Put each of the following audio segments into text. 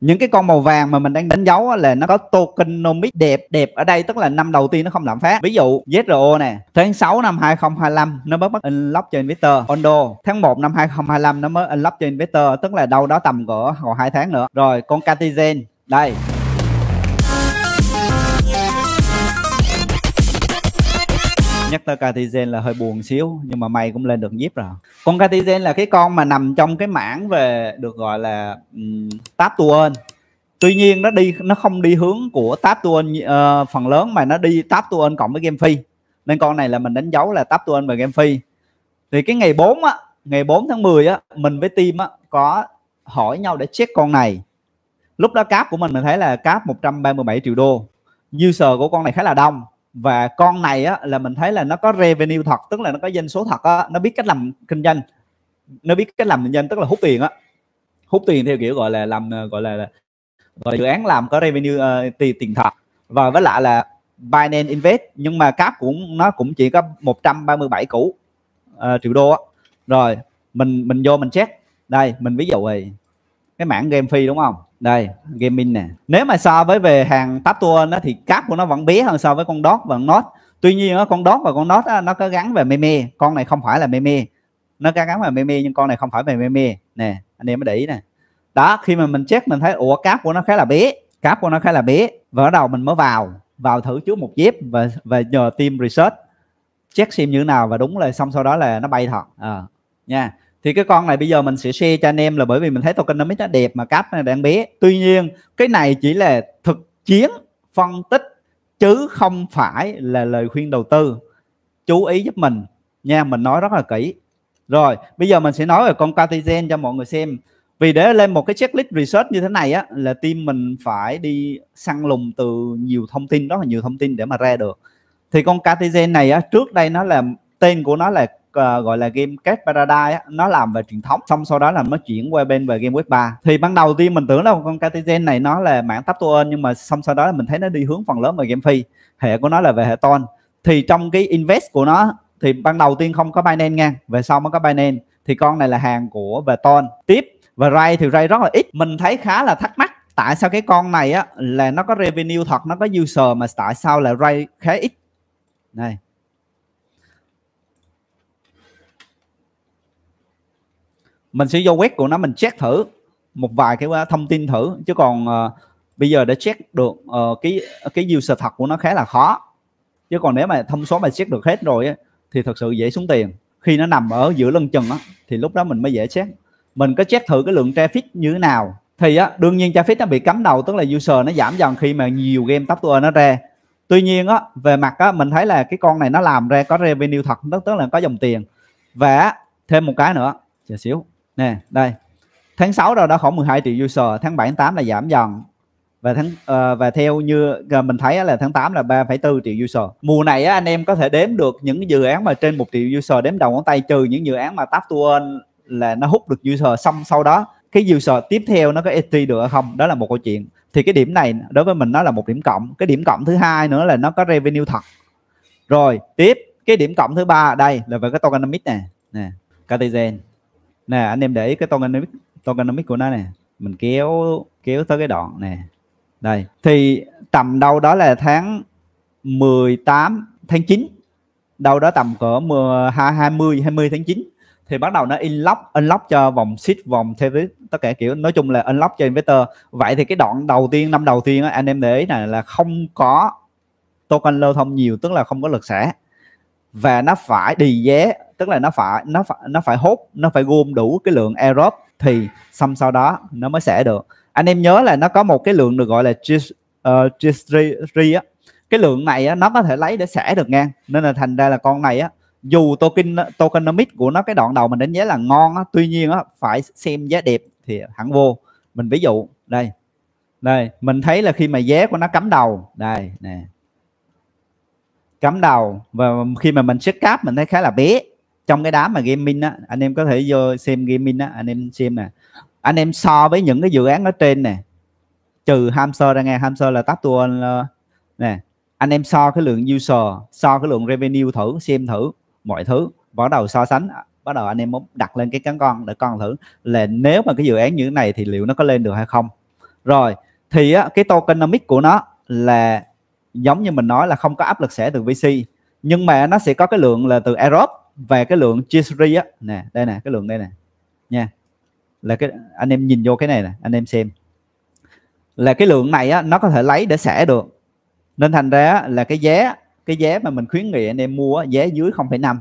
những cái con màu vàng mà mình đang đánh dấu là nó có tokenomics đẹp đẹp ở đây tức là năm đầu tiên nó không lạm phát ví dụ ZRO nè tháng 6 năm 2025 nó mới bắt unlock cho investor Ondo tháng 1 năm 2025 nó mới unlock cho investor tức là đâu đó tầm cỡ còn hai tháng nữa rồi con Catizen đây nhắc tới Cartesian là hơi buồn xíu nhưng mà may cũng lên được nhíp rồi con Cartesian là cái con mà nằm trong cái mảng về được gọi là um, tab tuôn tuy nhiên nó đi nó không đi hướng của Táp tuôn uh, ờ, phần lớn mà nó đi Táp tuôn cộng với game phi nên con này là mình đánh dấu là Táp tuôn và game phi thì cái ngày 4 á ngày 4 tháng 10 á mình với team á có hỏi nhau để check con này lúc đó cáp của mình mình thấy là cáp 137 triệu đô user của con này khá là đông và con này á, là mình thấy là nó có revenue thật tức là nó có doanh số thật á, nó biết cách làm kinh doanh nó biết cách làm kinh doanh tức là hút tiền á hút tiền theo kiểu gọi là làm ờ, gọi là gọi là dự án làm có revenue uh, ờ, tiền tiền thật và với lại là Binance Invest nhưng mà cáp cũng nó cũng chỉ có 137 củ uh, triệu đô á. rồi mình mình vô mình check đây mình ví dụ này cái mảng game phi đúng không đây gaming nè nếu mà so với về hàng tab tour nó thì cáp của nó vẫn bé hơn so với con dot và con nốt tuy nhiên con dot và con nốt nó có gắn về meme con này không phải là meme nó có gắn về meme nhưng con này không phải về meme nè anh em mới để ý nè đó khi mà mình check mình thấy ủa cáp của nó khá là bé cáp của nó khá là bé và bắt đầu mình mới vào vào thử trước một dép và và nhờ team research check xem như thế nào và đúng là xong sau đó là nó bay thật à, nha thì cái con này bây giờ mình sẽ share cho anh em là bởi vì mình thấy tokenomics nó đẹp mà cáp này đang bé tuy nhiên cái này chỉ là thực chiến phân tích chứ không phải là lời khuyên đầu tư chú ý giúp mình nha mình nói rất là kỹ rồi bây giờ mình sẽ nói về con Cartesian cho mọi người xem vì để lên một cái checklist research như thế này á là team mình phải đi săn lùng từ nhiều thông tin đó là nhiều thông tin để mà ra được thì con Cartesian này á trước đây nó là tên của nó là uh, gọi là game cat Paradise nó làm về truyền thống xong sau đó là nó chuyển qua bên về game web 3 thì ban đầu tiên mình tưởng là con Cartesian này nó là mảng tap to nhưng mà xong sau đó là mình thấy nó đi hướng phần lớn về game phi hệ của nó là về hệ ton thì trong cái invest của nó thì ban đầu tiên không có Binance nha về sau mới có Binance thì con này là hàng của về ton tiếp và Ray thì Ray rất là ít mình thấy khá là thắc mắc tại sao cái con này á là nó có revenue thật nó có user mà tại sao là Ray khá ít này mình sẽ vô web của nó mình check thử một vài cái à, thông tin thử chứ còn uh, bây giờ để check được uh, cái cái user thật của nó khá là khó chứ còn nếu mà thông số mà check được hết rồi ấy, thì thật sự dễ xuống tiền khi nó nằm ở giữa lưng chừng á thì lúc đó mình mới dễ check mình có check thử cái lượng traffic như thế nào thì á đương nhiên traffic nó bị cấm đầu tức là user nó giảm dần khi mà nhiều game top tour nó ra tuy nhiên á về mặt á mình thấy là cái con này nó làm ra có revenue thật tức, tức là có dòng tiền và thêm một cái nữa chờ xíu nè đây tháng 6 rồi đó khoảng 12 triệu user tháng 7 tháng 8 là giảm dần và tháng uh, và theo như ờ, mình thấy là tháng 8 là 3,4 triệu user mùa này á, anh em có thể đếm được những dự án mà trên một triệu user đếm đầu ngón tay trừ những dự án mà tap to earn là nó hút được user xong sau đó cái user tiếp theo nó có ET được hay không đó là một câu chuyện thì cái điểm này đối với mình nó là một điểm cộng cái điểm cộng thứ hai nữa là nó có revenue thật rồi tiếp cái điểm cộng thứ ba đây là về cái tokenomics này nè Cartesian nè anh em để ý cái tokenomic tokenomic của nó nè mình kéo kéo tới cái đoạn nè đây thì tầm đâu đó là tháng 18 tháng 9 đâu đó tầm cỡ 20 20 tháng 9 thì bắt đầu nó unlock unlock cho vòng seed vòng theo tất cả kiểu nói chung là unlock cho investor vậy thì cái đoạn đầu tiên năm đầu tiên anh em để ý này là không có token lưu thông nhiều tức là không có lực xả và nó phải đi giá tức là nó phải nó phải nó phải hút nó phải gom đủ cái lượng aerob thì xong sau đó nó mới xẻ được anh em nhớ là nó có một cái lượng được gọi là G3 ờ, á cái lượng này á, nó có thể lấy để xẻ được ngang nên là thành ra là con này á dù token tokenomics của nó cái đoạn đầu mình đánh giá là ngon á, tuy nhiên á, phải xem giá đẹp thì hẳn vô mình ví dụ đây đây mình thấy là khi mà giá của nó cắm đầu đây nè cắm đầu và khi mà mình check cáp mình thấy khá là bé trong cái đám mà gaming á anh em có thể vô xem gaming á anh em xem nè anh em so với những cái dự án ở trên nè trừ hamster ra nghe hamster là tap ờ, nè anh em so cái lượng user so cái lượng revenue thử xem thử mọi thứ bắt đầu so sánh bắt đầu anh em muốn đặt lên cái cán con để con thử là nếu mà cái dự án như thế này thì liệu nó có lên được hay không rồi thì á, cái tokenomics của nó là giống như mình nói là không có áp lực sẽ từ VC nhưng mà nó sẽ có cái lượng là từ Europe về cái lượng G3 á nè đây nè cái lượng đây nè nha là cái anh em nhìn vô cái này nè anh em xem là cái lượng này á nó có thể lấy để xẻ được nên thành ra là cái giá cái giá mà mình khuyến nghị anh em mua giá dưới 0,5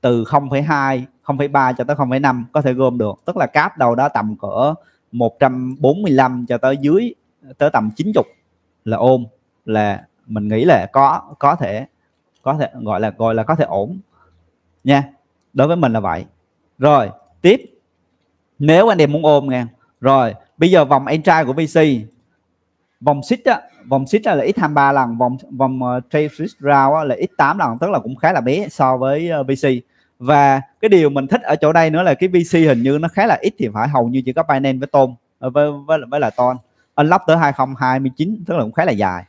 từ 0,2 0,3 cho tới 0,5 có thể gom được tức là cáp đầu đó tầm cỡ 145 cho tới dưới tới tầm 90 là ôm là mình nghĩ là có có thể có thể gọi là gọi là có thể ổn nha đối với mình là vậy rồi tiếp nếu anh em muốn ôm nha rồi bây giờ vòng en trai của VC vòng xích á vòng xích là x 23 lần vòng vòng uh, ờ, trade switch round á, là x 8 lần tức là cũng khá là bé so với uh, ờ, VC và cái điều mình thích ở chỗ đây nữa là cái VC hình như nó khá là ít thì phải hầu như chỉ có Binance với tôm ờ, với với, với là Ton unlock tới 2029 tức là cũng khá là dài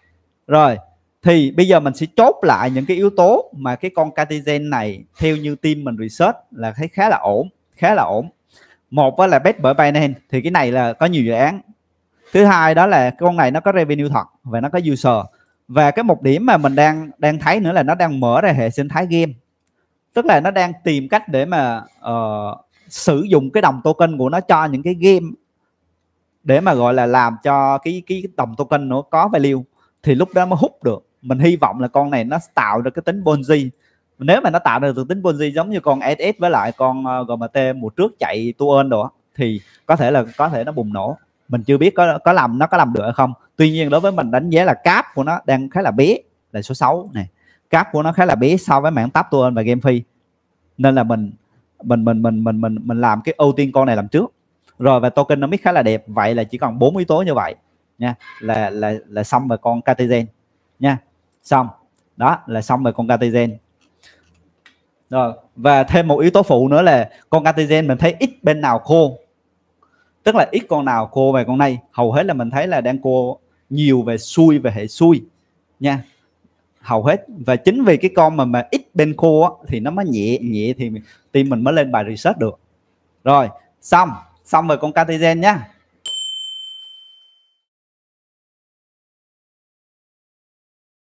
rồi thì bây giờ mình sẽ chốt lại những cái yếu tố mà cái con catigen này theo như team mình research là thấy khá là ổn khá là ổn một là best bởi Binance thì cái này là có nhiều dự án thứ hai đó là con này nó có revenue thật và nó có user và cái một điểm mà mình đang đang thấy nữa là nó đang mở ra hệ sinh thái game tức là nó đang tìm cách để mà uh, sử dụng cái đồng token của nó cho những cái game để mà gọi là làm cho cái cái đồng token nó có value thì lúc đó mới hút được mình hy vọng là con này nó tạo ra cái tính bonzi nếu mà nó tạo ra được tính bonzi giống như con SS với lại con ờ, GMT mùa trước chạy Tuon đồ thì có thể là có thể nó bùng nổ mình chưa biết có có làm nó có làm được hay không tuy nhiên đối với mình đánh giá là cáp của nó đang khá là bé là số 6 này cáp của nó khá là bé so với mảng tab tuân và game phi nên là mình mình mình mình mình mình mình làm cái ưu tiên con này làm trước rồi và token nó mix khá là đẹp vậy là chỉ còn bốn yếu tố như vậy nha là là là xong về con Cartesian nha xong đó là xong về con cartesian rồi và thêm một yếu tố phụ nữa là con cartesian mình thấy ít bên nào khô tức là ít con nào khô về con này hầu hết là mình thấy là đang khô nhiều về xuôi về hệ xuôi nha hầu hết và chính vì cái con mà mà ít bên khô á, thì nó mới nhẹ nhẹ thì tim mình mới lên bài research được rồi xong xong rồi con cartesian nhá